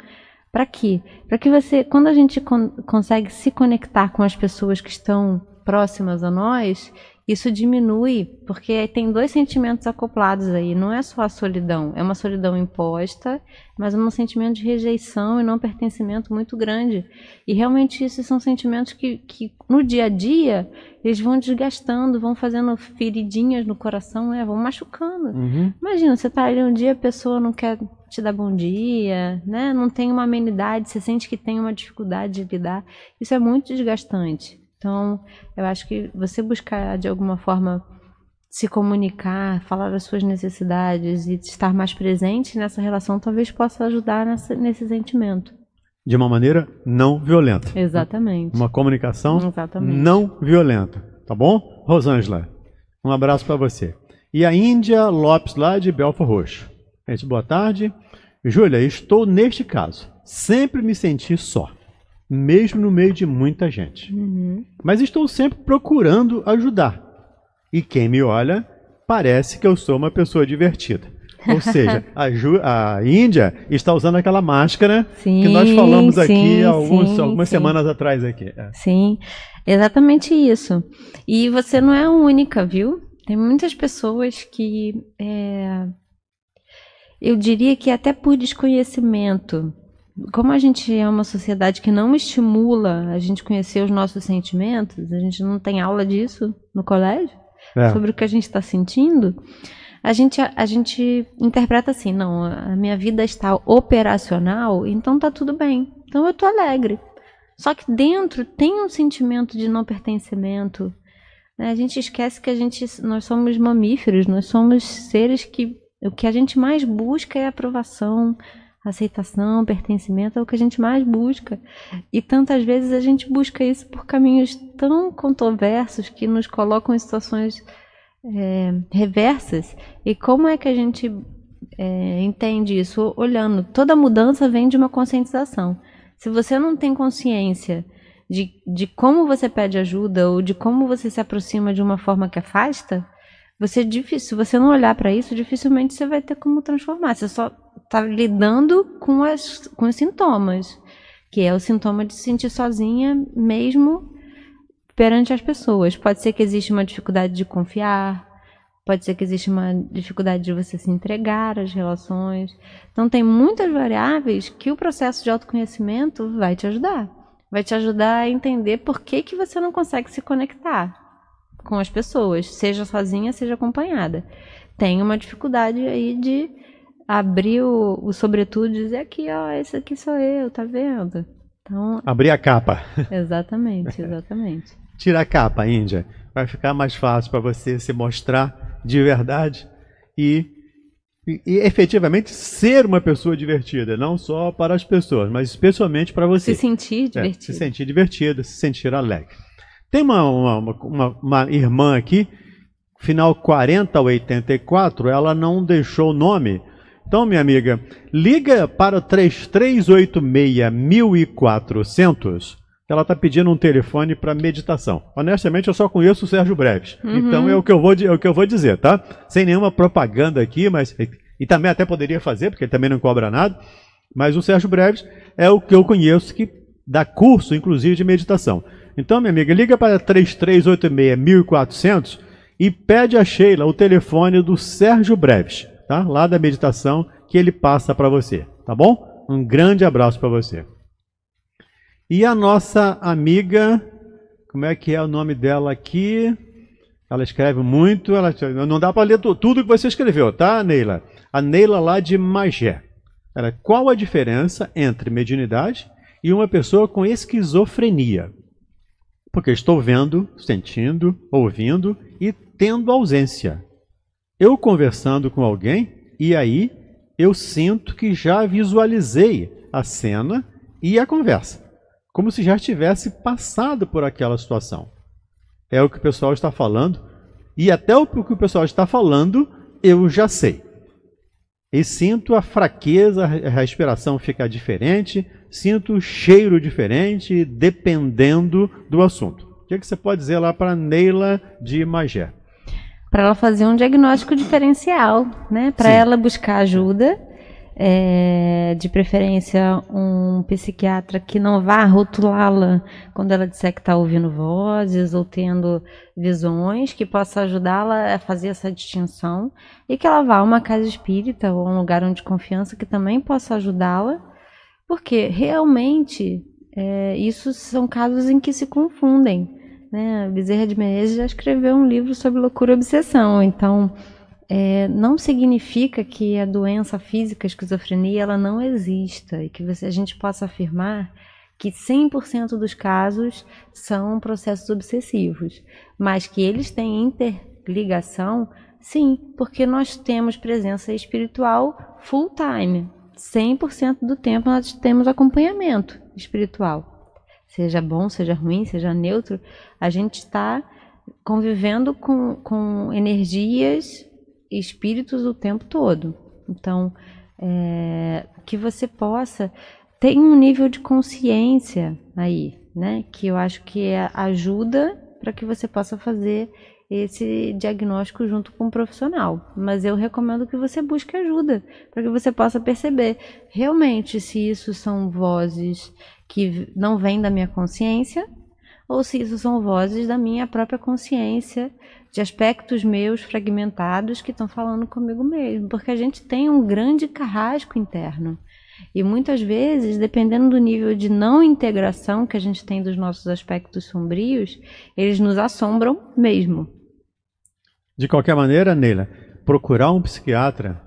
Speaker 5: Para quê? Para que você, quando a gente con consegue se conectar com as pessoas que estão próximas a nós, isso diminui, porque tem dois sentimentos acoplados aí. Não é só a solidão, é uma solidão imposta, mas um sentimento de rejeição e não pertencimento muito grande. E realmente esses são sentimentos que, que no dia a dia eles vão desgastando, vão fazendo feridinhas no coração, né? vão machucando. Uhum. Imagina, você está ali um dia, a pessoa não quer te dar bom dia, né? não tem uma amenidade, você sente que tem uma dificuldade de lidar. Isso é muito desgastante. Então, eu acho que você buscar de alguma forma se comunicar, falar das suas necessidades e estar mais presente nessa relação talvez possa ajudar nessa, nesse sentimento.
Speaker 4: De uma maneira não violenta.
Speaker 5: Exatamente.
Speaker 4: Uma comunicação Exatamente. não violenta. Tá bom? Rosângela, um abraço para você. E a Índia Lopes, lá de Belfor Roxo. Gente, boa tarde. Júlia, estou neste caso. Sempre me senti só mesmo no meio de muita gente. Uhum. Mas estou sempre procurando ajudar. E quem me olha parece que eu sou uma pessoa divertida. Ou seja, a, Ju, a Índia está usando aquela máscara sim, que nós falamos sim, aqui alguns, sim, algumas semanas atrás aqui. É.
Speaker 5: Sim, exatamente isso. E você não é única, viu? Tem muitas pessoas que é, eu diria que até por desconhecimento como a gente é uma sociedade que não estimula a gente conhecer os nossos sentimentos, a gente não tem aula disso no colégio, é. sobre o que a gente está sentindo, a gente, a, gente interpreta assim, não, a minha vida está operacional, então tá tudo bem, então eu tô alegre. Só que dentro tem um sentimento de não pertencimento. Né? A gente esquece que a gente, nós somos mamíferos, nós somos seres que o que a gente mais busca é aprovação, Aceitação, pertencimento é o que a gente mais busca. E tantas vezes a gente busca isso por caminhos tão controversos que nos colocam em situações é, reversas. E como é que a gente é, entende isso? Olhando, toda mudança vem de uma conscientização. Se você não tem consciência de, de como você pede ajuda ou de como você se aproxima de uma forma que afasta, você difícil, se você não olhar para isso, dificilmente você vai ter como transformar. Você só está lidando com, as, com os sintomas, que é o sintoma de se sentir sozinha mesmo perante as pessoas. Pode ser que exista uma dificuldade de confiar, pode ser que exista uma dificuldade de você se entregar às relações. Então tem muitas variáveis que o processo de autoconhecimento vai te ajudar. Vai te ajudar a entender por que, que você não consegue se conectar com as pessoas, seja sozinha, seja acompanhada. Tem uma dificuldade aí de abrir o, o sobretudo e dizer aqui, ó, esse aqui sou eu, tá vendo? Então, abrir a capa. Exatamente, exatamente.
Speaker 4: Tira a capa, Índia. Vai ficar mais fácil para você se mostrar de verdade e e, e efetivamente ser uma pessoa divertida, não só para as pessoas, mas especialmente para você. Se sentir divertido. É, se sentir divertido, se sentir alegre. Tem uma, uma, uma, uma irmã aqui, final 40 a 84, ela não deixou o nome. Então, minha amiga, liga para 3386-1400. Ela está pedindo um telefone para meditação. Honestamente, eu só conheço o Sérgio Breves. Uhum. Então, é o, que eu vou, é o que eu vou dizer, tá? Sem nenhuma propaganda aqui, mas. E também até poderia fazer, porque ele também não cobra nada. Mas o Sérgio Breves é o que eu conheço que dá curso, inclusive, de meditação. Então, minha amiga, liga para 3386-1400 e pede a Sheila o telefone do Sérgio Breves, tá? lá da meditação, que ele passa para você, tá bom? Um grande abraço para você. E a nossa amiga, como é que é o nome dela aqui? Ela escreve muito, ela não dá para ler tudo que você escreveu, tá, Neila? A Neila lá de Magé. Ela, qual a diferença entre mediunidade e uma pessoa com esquizofrenia? Porque estou vendo, sentindo, ouvindo e tendo ausência. Eu conversando com alguém e aí eu sinto que já visualizei a cena e a conversa, como se já tivesse passado por aquela situação. É o que o pessoal está falando e até o que o pessoal está falando eu já sei. E sinto a fraqueza, a respiração fica diferente, sinto cheiro diferente dependendo do assunto. O que, é que você pode dizer lá para Neila de Magé?
Speaker 5: Para ela fazer um diagnóstico diferencial, né? Para ela buscar ajuda, é, de preferência um psiquiatra que não vá rotulá-la quando ela disser que está ouvindo vozes ou tendo visões, que possa ajudá-la a fazer essa distinção e que ela vá a uma casa espírita ou a um lugar onde confiança que também possa ajudá-la porque realmente é, isso são casos em que se confundem. Né? Bezerra de Menezes já escreveu um livro sobre loucura e obsessão, então é, não significa que a doença física, a esquizofrenia, ela não exista e que você, a gente possa afirmar que 100% dos casos são processos obsessivos, mas que eles têm interligação, sim, porque nós temos presença espiritual full time, 100% do tempo nós temos acompanhamento espiritual. Seja bom, seja ruim, seja neutro, a gente está convivendo com, com energias e espíritos o tempo todo. Então, é, que você possa ter um nível de consciência aí, né? Que eu acho que é, ajuda para que você possa fazer esse diagnóstico junto com o um profissional. Mas eu recomendo que você busque ajuda para que você possa perceber realmente se isso são vozes que não vêm da minha consciência ou se isso são vozes da minha própria consciência, de aspectos meus fragmentados que estão falando comigo mesmo, porque a gente tem um grande carrasco interno. E muitas vezes, dependendo do nível de não integração que a gente tem dos nossos aspectos sombrios, eles nos assombram mesmo.
Speaker 4: De qualquer maneira, Neila, procurar um psiquiatra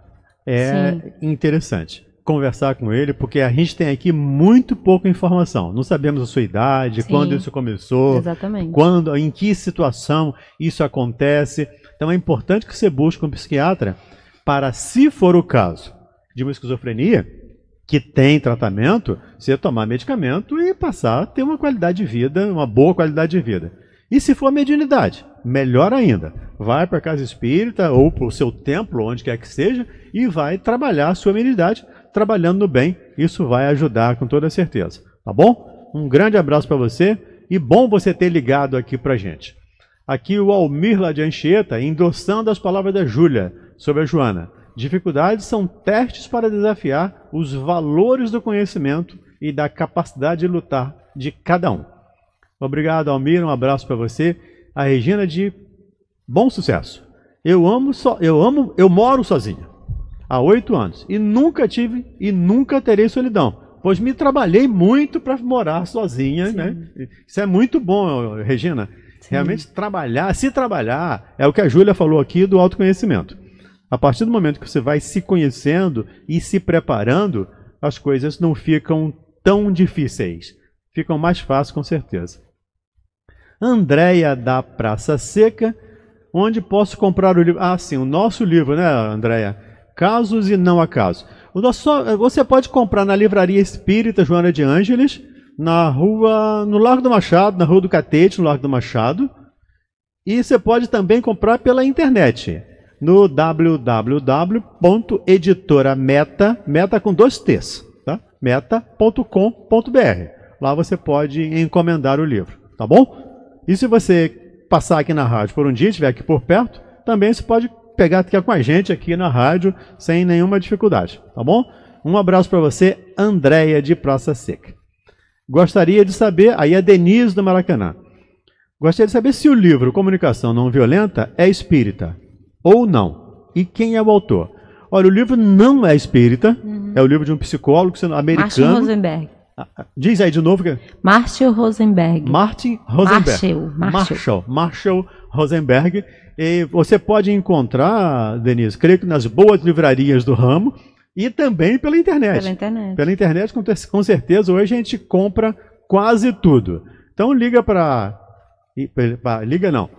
Speaker 4: é Sim. interessante. Conversar com ele, porque a gente tem aqui muito pouca informação. Não sabemos a sua idade, Sim. quando isso começou, Exatamente. quando, em que situação isso acontece. Então é importante que você busque um psiquiatra para, se for o caso de uma esquizofrenia, que tem tratamento, você tomar medicamento e passar a ter uma qualidade de vida, uma boa qualidade de vida. E se for mediunidade, melhor ainda, vai para a casa espírita ou para o seu templo, onde quer que seja, e vai trabalhar a sua mediunidade, trabalhando no bem. Isso vai ajudar com toda certeza, tá bom? Um grande abraço para você e bom você ter ligado aqui para gente. Aqui o Almir lá de Anchieta, endossando as palavras da Júlia sobre a Joana. Dificuldades são testes para desafiar os valores do conhecimento e da capacidade de lutar de cada um. Obrigado, Almir. Um abraço para você a Regina de bom sucesso. Eu amo, só, eu amo, eu moro sozinha há oito anos e nunca tive e nunca terei solidão. Pois me trabalhei muito para morar sozinha, Sim. né? Isso é muito bom, Regina. Sim. Realmente trabalhar, se trabalhar, é o que a Júlia falou aqui do autoconhecimento. A partir do momento que você vai se conhecendo e se preparando, as coisas não ficam tão difíceis. Ficam mais fáceis, com certeza. Andréia da Praça Seca, onde posso comprar o livro. Ah, sim, o nosso livro, né, Andréia? Casos e não acaso. O nosso, você pode comprar na Livraria Espírita Joana de Ângeles, na rua, no Largo do Machado, na Rua do Catete, no Largo do Machado. E você pode também comprar pela internet no www.editorameta, meta com dois T's, tá? meta.com.br. Lá você pode encomendar o livro, tá bom? E se você passar aqui na rádio por um dia e estiver aqui por perto, também você pode pegar aqui com a gente aqui na rádio sem nenhuma dificuldade, tá bom? Um abraço para você, Andréia de Praça Seca. Gostaria de saber, aí a é Denise do Maracanã. Gostaria de saber se o livro Comunicação Não Violenta é espírita ou não. E quem é o autor? Olha, o livro não é espírita, uhum. é o livro de um psicólogo americano. Martin Rosenberg. Diz aí de novo. Que... É?
Speaker 5: Marshall Rosenberg. Martin Rosenberg. Marshall, Marshall.
Speaker 4: Marshall. Rosenberg. E você pode encontrar, Denise, creio que nas boas livrarias do ramo e também pela internet. Pela internet. Pela internet, com, com certeza, hoje a gente compra quase tudo. Então liga para... Liga não.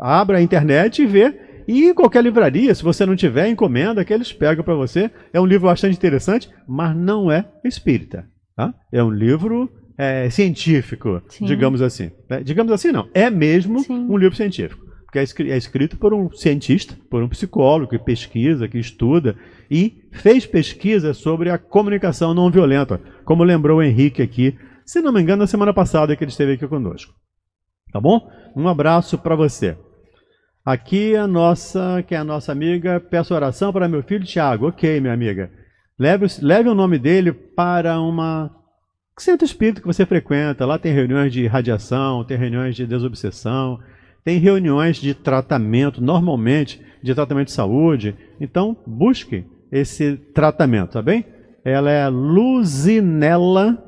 Speaker 4: Abra a internet e vê e em qualquer livraria, se você não tiver, encomenda que eles pegam para você. É um livro bastante interessante, mas não é espírita. Tá? É um livro é, científico, Sim. digamos assim. É, digamos assim, não. É mesmo Sim. um livro científico. Porque é, é escrito por um cientista, por um psicólogo que pesquisa, que estuda e fez pesquisa sobre a comunicação não violenta, como lembrou o Henrique aqui, se não me engano, na semana passada que ele esteve aqui conosco. Tá bom? Um abraço para você. Aqui a nossa, que é a nossa amiga, peço oração para meu filho Tiago. Ok, minha amiga. Leve, leve o nome dele para uma centro espírita que você frequenta. Lá tem reuniões de radiação, tem reuniões de desobsessão, tem reuniões de tratamento, normalmente de tratamento de saúde. Então, busque esse tratamento, tá bem? Ela é Luzinella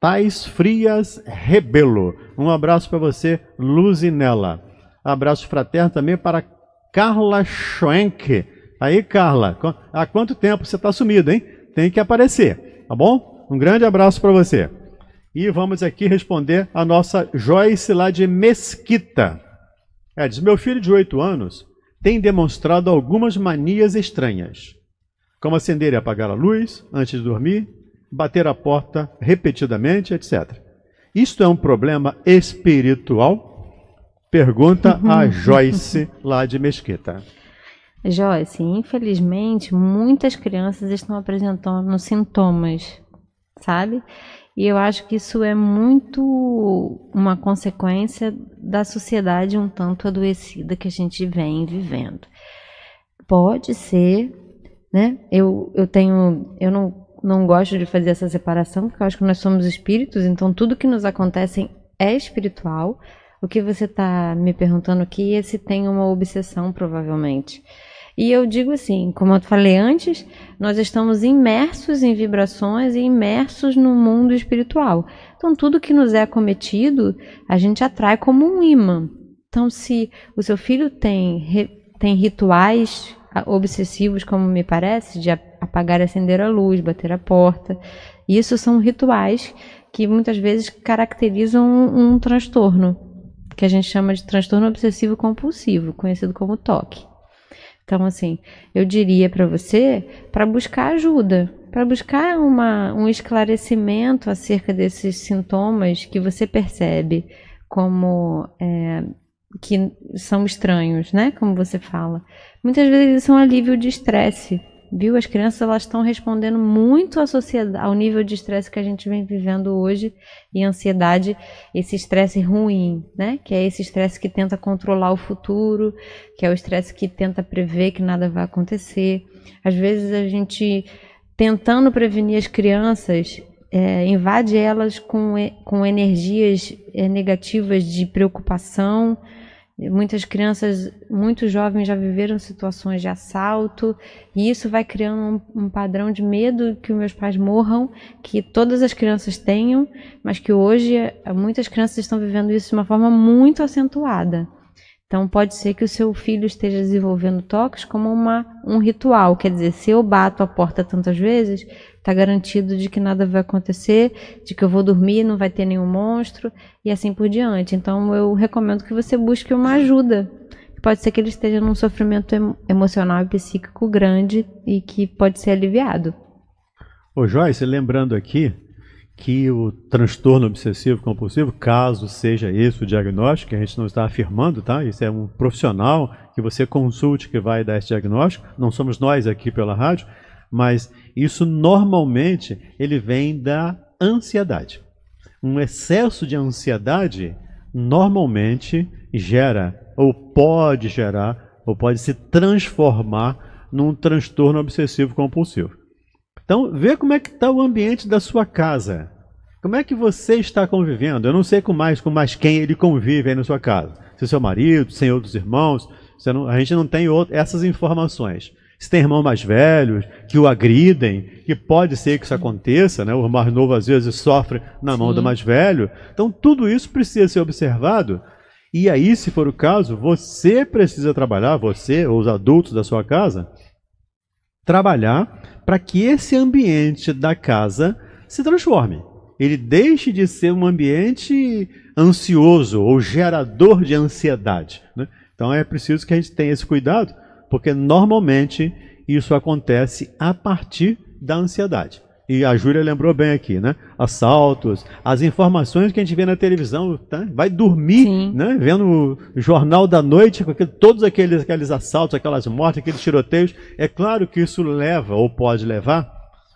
Speaker 4: Tais Frias Rebelo. Um abraço para você, Luzinella. Abraço fraterno também para Carla Schoenck, Aí, Carla, há quanto tempo você está sumida, hein? Tem que aparecer, tá bom? Um grande abraço para você. E vamos aqui responder a nossa Joyce lá de Mesquita. É, diz, meu filho de 8 anos tem demonstrado algumas manias estranhas, como acender e apagar a luz antes de dormir, bater a porta repetidamente, etc. Isto é um problema espiritual? Pergunta a uhum. Joyce lá de Mesquita.
Speaker 5: Joyce, infelizmente, muitas crianças estão apresentando sintomas, sabe? E eu acho que isso é muito uma consequência da sociedade um tanto adoecida que a gente vem vivendo. Pode ser, né? Eu, eu tenho, eu não, não gosto de fazer essa separação, porque eu acho que nós somos espíritos, então tudo que nos acontece é espiritual. O que você está me perguntando aqui é se tem uma obsessão, provavelmente. E eu digo assim, como eu falei antes, nós estamos imersos em vibrações e imersos no mundo espiritual. Então, tudo que nos é cometido, a gente atrai como um imã. Então, se o seu filho tem, tem rituais ah, obsessivos, como me parece, de apagar e acender a luz, bater a porta, isso são rituais que muitas vezes caracterizam um, um transtorno, que a gente chama de transtorno obsessivo compulsivo, conhecido como TOC. Então, assim, eu diria para você para buscar ajuda, para buscar uma, um esclarecimento acerca desses sintomas que você percebe como é, que são estranhos, né? Como você fala. Muitas vezes são é alívio de estresse viu? As crianças elas estão respondendo muito à sociedade, ao nível de estresse que a gente vem vivendo hoje e ansiedade, esse estresse ruim, né? Que é esse estresse que tenta controlar o futuro, que é o estresse que tenta prever que nada vai acontecer. Às vezes a gente tentando prevenir as crianças é, invade elas com, com energias é, negativas de preocupação, Muitas crianças, muitos jovens já viveram situações de assalto, e isso vai criando um, um, padrão de medo que os meus pais morram, que todas as crianças tenham, mas que hoje eh, muitas crianças estão vivendo isso de uma forma muito acentuada. Então pode ser que o seu filho esteja desenvolvendo toques como uma, um ritual, quer dizer, se eu bato a porta tantas vezes, está garantido de que nada vai acontecer, de que eu vou dormir, não vai ter nenhum monstro e assim por diante. Então eu recomendo que você busque uma ajuda. Pode ser que ele esteja num sofrimento emocional e psíquico grande e que pode ser aliviado.
Speaker 4: Ô Joyce, lembrando aqui, que o transtorno obsessivo compulsivo, caso seja esse o diagnóstico, que a gente não está afirmando, tá? Isso é um profissional que você consulte que vai dar esse diagnóstico, não somos nós aqui pela rádio, mas isso normalmente ele vem da ansiedade. Um excesso de ansiedade normalmente gera ou pode gerar ou pode se transformar num transtorno obsessivo compulsivo. Então, vê como é que está o ambiente da sua casa. Como é que você está convivendo? Eu não sei com mais, com mais quem ele convive aí na sua casa. Se é seu marido, sem outros irmãos, não, a gente não tem outro, essas informações. Se tem irmão mais velho, que o agridem, que pode ser que isso aconteça, né? o mais novo às vezes sofre na mão Sim. do mais velho. Então, tudo isso precisa ser observado. E aí, se for o caso, você precisa trabalhar, você ou os adultos da sua casa, trabalhar para que esse ambiente da casa se transforme. Ele deixe de ser um ambiente ansioso ou gerador de ansiedade. Né? Então é preciso que a gente tenha esse cuidado, porque normalmente isso acontece a partir da ansiedade e a Júlia lembrou bem aqui, né? Assaltos, as informações que a gente vê na televisão, tá? vai dormir, Sim. né? Vendo o jornal da noite, com aquele, todos aqueles, aqueles assaltos, aquelas mortes, aqueles tiroteios. É claro que isso leva, ou pode levar,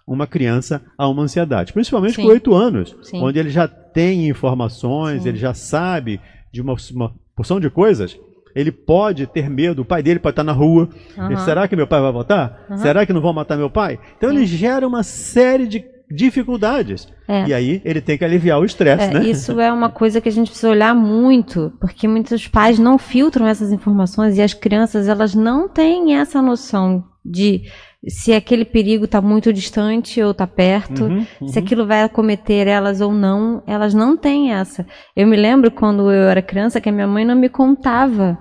Speaker 4: uma criança a uma ansiedade, principalmente Sim. com oito anos, Sim. onde ele já tem informações, ele já sabe de uma, uma porção de coisas ele pode ter medo, o pai dele pode estar na rua. Uhum. Será que meu pai vai voltar? Uhum. Será que não vão matar meu pai? Então Sim. ele é. gera uma série de dificuldades. É. E aí ele tem que aliviar o estresse, é, né? Isso
Speaker 5: é uma coisa que a gente precisa olhar muito, porque muitos pais não filtram essas informações e as crianças elas não têm essa noção de se aquele perigo está muito distante ou está perto, uhum, uhum. se aquilo vai acometer elas ou não, elas não têm essa. Eu me lembro quando eu era criança que a minha mãe não me contava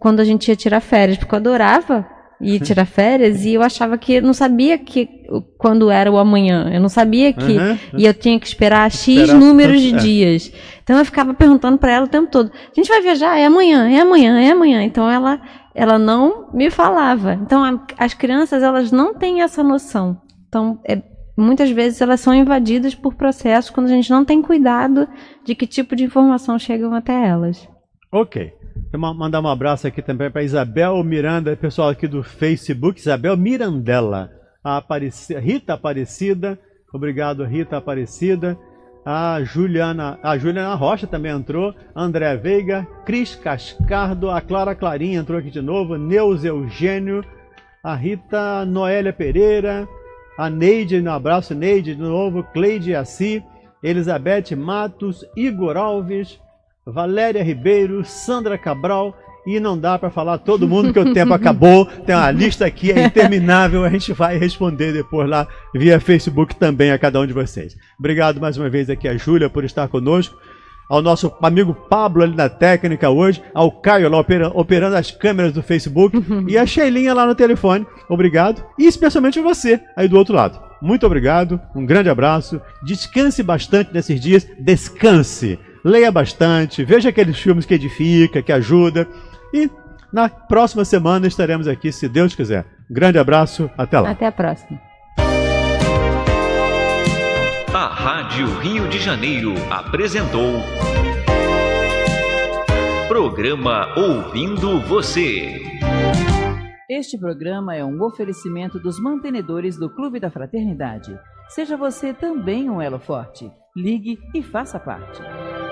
Speaker 5: quando a gente ia tirar férias, porque eu adorava ir tirar férias e eu achava que eu não sabia que quando era o amanhã, eu não sabia que uhum, uhum. e eu tinha que esperar x esperar números de é. dias. Então eu ficava perguntando para ela o tempo todo: "A gente vai viajar? É amanhã, é amanhã, é amanhã". Então ela ela não me falava. Então, a, as crianças, elas não têm essa noção. Então, é, muitas vezes elas são invadidas por processos quando a gente não tem cuidado de que tipo de informação chegam até elas.
Speaker 4: Ok. Vou mandar um abraço aqui também para Isabel Miranda, pessoal aqui do Facebook, Isabel Mirandela, a Aparecida, Rita Aparecida. Obrigado, Rita Aparecida a Juliana, a Juliana Rocha também entrou, André Veiga, Cris Cascardo, a Clara Clarinha entrou aqui de novo, Neus Eugênio, a Rita Noélia Pereira, a Neide, um abraço Neide de novo, Cleide Assi, Elizabeth Matos, Igor Alves, Valéria Ribeiro, Sandra Cabral, e não dá para falar todo mundo que o tempo acabou. Tem uma lista aqui, é interminável. A gente vai responder depois lá via Facebook também a cada um de vocês. Obrigado mais uma vez aqui a Júlia por estar conosco. Ao nosso amigo Pablo ali na técnica hoje, ao Caio lá operando as câmeras do Facebook uhum. e a Sheilinha lá no telefone. Obrigado. E especialmente a você aí do outro lado. Muito obrigado, um grande abraço. Descanse bastante nesses dias. Descanse. Leia bastante, veja aqueles filmes que edifica, que ajuda. E na próxima semana estaremos aqui, se Deus quiser. Grande abraço,
Speaker 5: até lá. Até a próxima.
Speaker 1: A Rádio Rio de Janeiro apresentou. Programa Ouvindo Você.
Speaker 2: Este programa é um oferecimento dos mantenedores do Clube da Fraternidade. Seja você também um elo forte. Ligue e faça parte.